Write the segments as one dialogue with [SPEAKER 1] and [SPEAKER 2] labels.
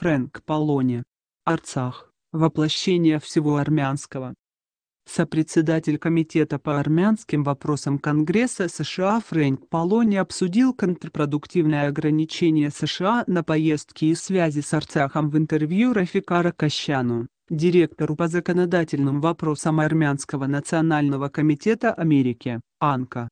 [SPEAKER 1] Фрэнк Полоне, Арцах, воплощение всего армянского. Сопредседатель Комитета по армянским вопросам Конгресса США Фрэнк Полони обсудил контрпродуктивное ограничение США на поездки и связи с Арцахом в интервью Рафикара Кощану, директору по законодательным вопросам Армянского национального комитета Америки, АНКА.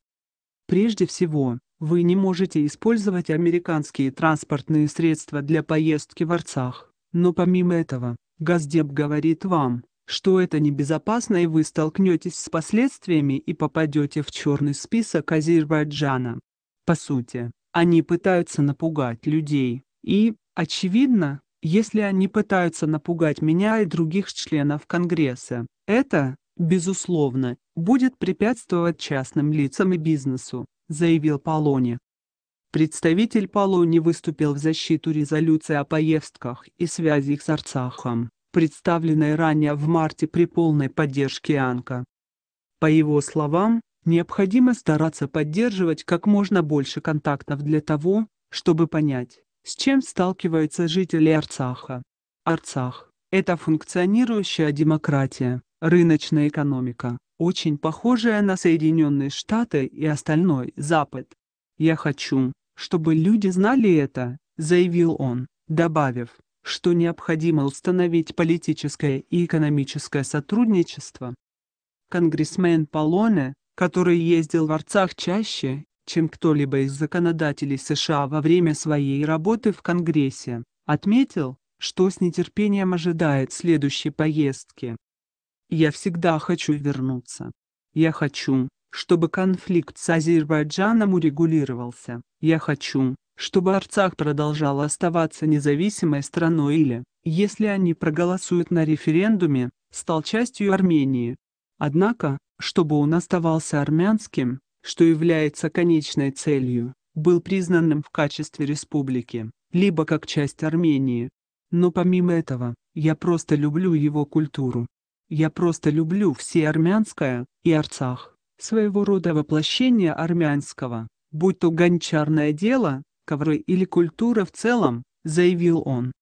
[SPEAKER 1] Прежде всего, вы не можете использовать американские транспортные средства для поездки в Арцах. Но помимо этого, Газдеп говорит вам, что это небезопасно и вы столкнетесь с последствиями и попадете в черный список Азербайджана. По сути, они пытаются напугать людей. И, очевидно, если они пытаются напугать меня и других членов Конгресса, это, безусловно, будет препятствовать частным лицам и бизнесу заявил Полони. Представитель Полони выступил в защиту резолюции о поездках и связи их с Арцахом, представленной ранее в марте при полной поддержке Анка. По его словам, необходимо стараться поддерживать как можно больше контактов для того, чтобы понять, с чем сталкиваются жители Арцаха. Арцах – это функционирующая демократия, рыночная экономика, очень похожая на Соединенные Штаты и остальной Запад. «Я хочу, чтобы люди знали это», — заявил он, добавив, что необходимо установить политическое и экономическое сотрудничество. Конгрессмен Полоне, который ездил в Арцах чаще, чем кто-либо из законодателей США во время своей работы в Конгрессе, отметил, что с нетерпением ожидает следующей поездки. Я всегда хочу вернуться. Я хочу, чтобы конфликт с Азербайджаном урегулировался. Я хочу, чтобы Арцах продолжал оставаться независимой страной или, если они проголосуют на референдуме, стал частью Армении. Однако, чтобы он оставался армянским, что является конечной целью, был признанным в качестве республики, либо как часть Армении. Но помимо этого, я просто люблю его культуру, я просто люблю все армянское, и Арцах, своего рода воплощение армянского, будь то гончарное дело, ковры или культура в целом, заявил он.